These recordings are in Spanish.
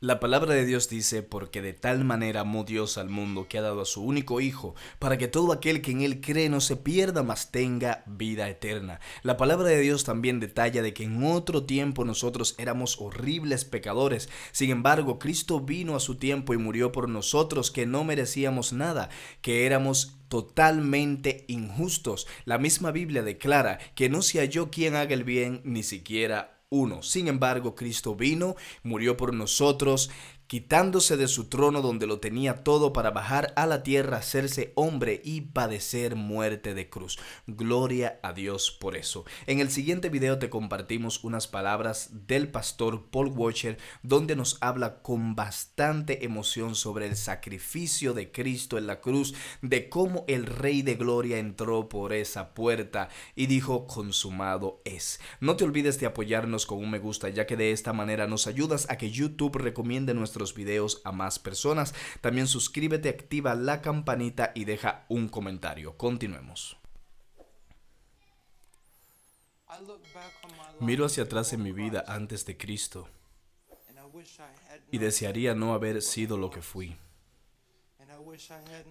La palabra de Dios dice, porque de tal manera amó Dios al mundo que ha dado a su único Hijo, para que todo aquel que en Él cree no se pierda, mas tenga vida eterna. La palabra de Dios también detalla de que en otro tiempo nosotros éramos horribles pecadores, sin embargo Cristo vino a su tiempo y murió por nosotros que no merecíamos nada, que éramos totalmente injustos. La misma Biblia declara que no se halló quien haga el bien, ni siquiera sin embargo, Cristo vino, murió por nosotros, quitándose de su trono donde lo tenía todo para bajar a la tierra, hacerse hombre y padecer muerte de cruz. Gloria a Dios por eso. En el siguiente video te compartimos unas palabras del pastor Paul Watcher, donde nos habla con bastante emoción sobre el sacrificio de Cristo en la cruz, de cómo el Rey de Gloria entró por esa puerta y dijo consumado es. No te olvides de apoyarnos con un me gusta ya que de esta manera nos ayudas a que YouTube recomiende nuestro videos a más personas. También suscríbete, activa la campanita y deja un comentario. Continuemos. Miro hacia atrás en mi vida antes de Cristo y desearía no haber sido lo que fui.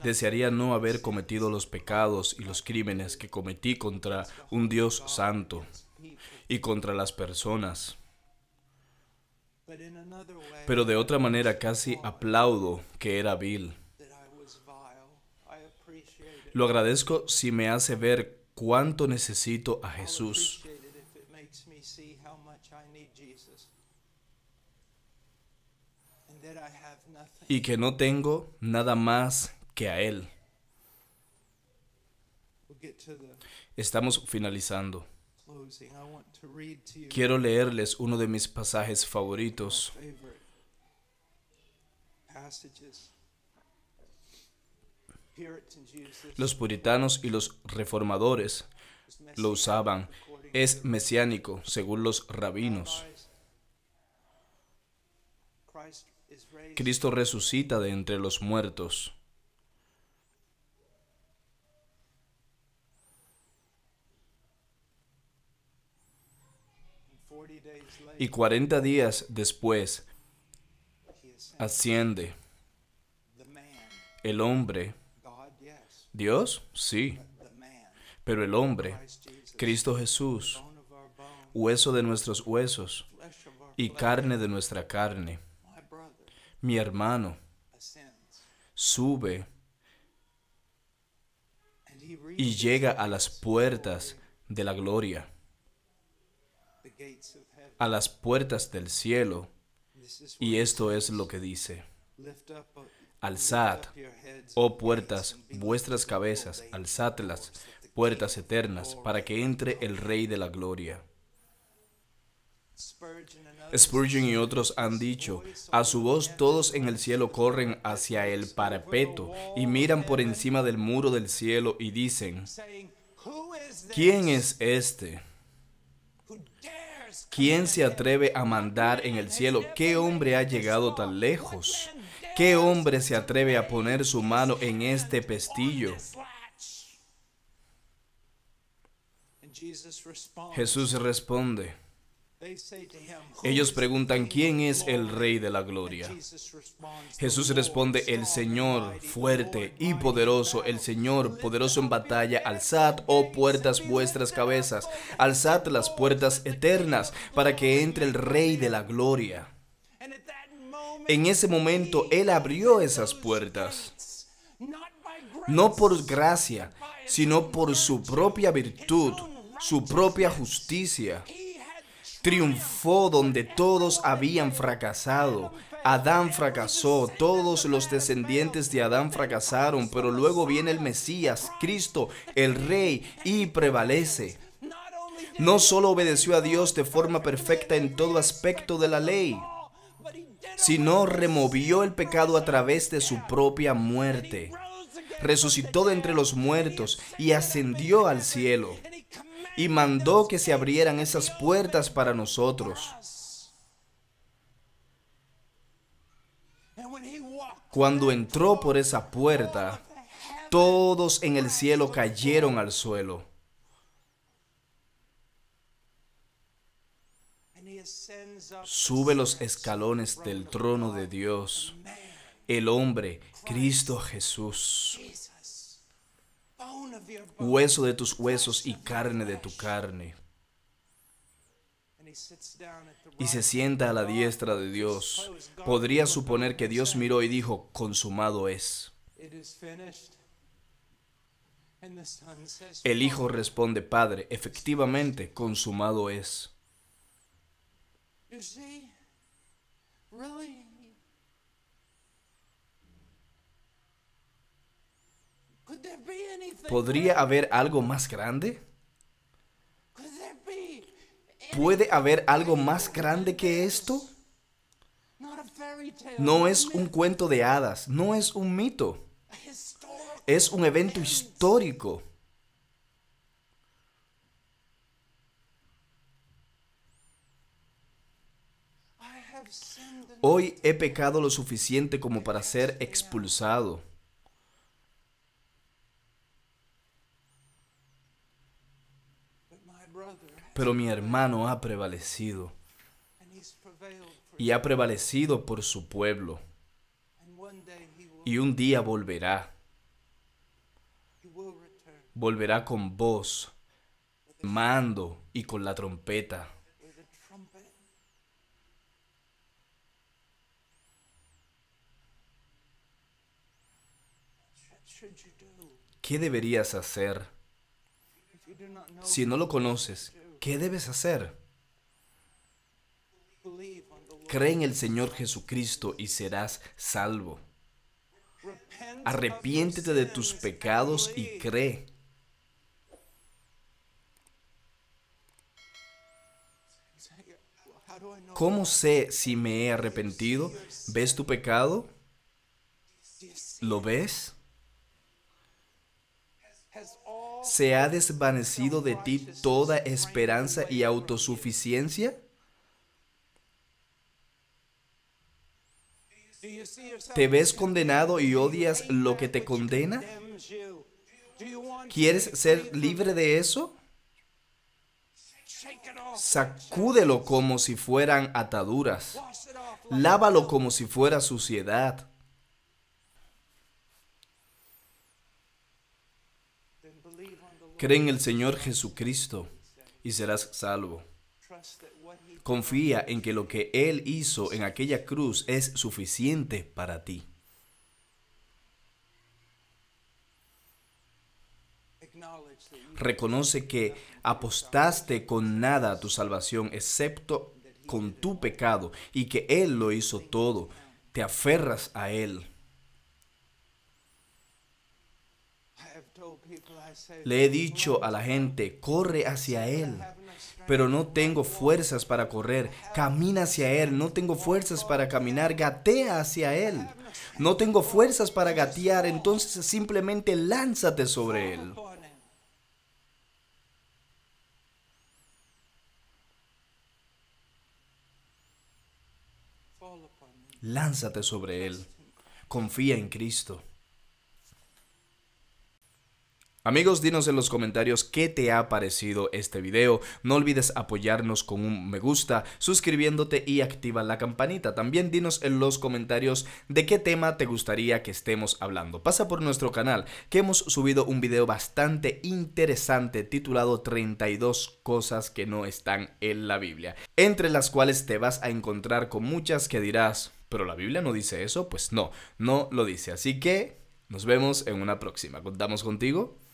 Desearía no haber cometido los pecados y los crímenes que cometí contra un Dios santo y contra las personas. Pero de otra manera casi aplaudo que era vil. Lo agradezco si me hace ver cuánto necesito a Jesús. Y que no tengo nada más que a Él. Estamos finalizando. Quiero leerles uno de mis pasajes favoritos. Los puritanos y los reformadores lo usaban. Es mesiánico, según los rabinos. Cristo resucita de entre los muertos. y 40 días después asciende el hombre. Dios, sí, pero el hombre, Cristo Jesús, hueso de nuestros huesos y carne de nuestra carne, mi hermano, sube y llega a las puertas de la gloria a las puertas del cielo. Y esto es lo que dice. Alzad, oh puertas, vuestras cabezas, alzadlas, puertas eternas, para que entre el Rey de la Gloria. Spurgeon y otros han dicho, a su voz todos en el cielo corren hacia el parapeto y miran por encima del muro del cielo y dicen, ¿quién es este ¿Quién se atreve a mandar en el cielo? ¿Qué hombre ha llegado tan lejos? ¿Qué hombre se atreve a poner su mano en este pestillo? Jesús responde. Ellos preguntan, ¿quién es el Rey de la Gloria? Jesús responde, el Señor fuerte y poderoso, el Señor poderoso en batalla, alzad, oh puertas vuestras cabezas, alzad las puertas eternas para que entre el Rey de la Gloria. En ese momento Él abrió esas puertas, no por gracia, sino por su propia virtud, su propia justicia. Triunfó donde todos habían fracasado. Adán fracasó, todos los descendientes de Adán fracasaron, pero luego viene el Mesías, Cristo, el Rey, y prevalece. No solo obedeció a Dios de forma perfecta en todo aspecto de la ley, sino removió el pecado a través de su propia muerte. Resucitó de entre los muertos y ascendió al cielo y mandó que se abrieran esas puertas para nosotros. Cuando entró por esa puerta, todos en el cielo cayeron al suelo. Sube los escalones del trono de Dios, el hombre, Cristo Jesús hueso de tus huesos y carne de tu carne. Y se sienta a la diestra de Dios. Podría suponer que Dios miró y dijo, consumado es. El Hijo responde, Padre, efectivamente, consumado es. ¿Podría haber algo más grande? ¿Puede haber algo más grande que esto? No es un cuento de hadas, no es un mito, es un evento histórico. Hoy he pecado lo suficiente como para ser expulsado. pero mi hermano ha prevalecido. Y ha prevalecido por su pueblo. Y un día volverá. Volverá con voz, mando y con la trompeta. ¿Qué deberías hacer? Si no lo conoces, ¿Qué debes hacer? Cree en el Señor Jesucristo y serás salvo. Arrepiéntete de tus pecados y cree. ¿Cómo sé si me he arrepentido? ¿Ves tu pecado? ¿Lo ves? ¿Se ha desvanecido de ti toda esperanza y autosuficiencia? ¿Te ves condenado y odias lo que te condena? ¿Quieres ser libre de eso? Sacúdelo como si fueran ataduras. Lávalo como si fuera suciedad. Cree en el Señor Jesucristo y serás salvo. Confía en que lo que Él hizo en aquella cruz es suficiente para ti. Reconoce que apostaste con nada a tu salvación, excepto con tu pecado, y que Él lo hizo todo. Te aferras a Él. Le he dicho a la gente, corre hacia Él, pero no tengo fuerzas para correr. Camina hacia Él, no tengo fuerzas para caminar. Gatea hacia Él, no tengo fuerzas para gatear. Entonces simplemente lánzate sobre Él. Lánzate sobre Él. Confía en Cristo. Amigos, dinos en los comentarios qué te ha parecido este video. No olvides apoyarnos con un me gusta, suscribiéndote y activa la campanita. También dinos en los comentarios de qué tema te gustaría que estemos hablando. Pasa por nuestro canal, que hemos subido un video bastante interesante titulado 32 cosas que no están en la Biblia, entre las cuales te vas a encontrar con muchas que dirás, pero la Biblia no dice eso, pues no, no lo dice. Así que... Nos vemos en una próxima. ¿Contamos contigo?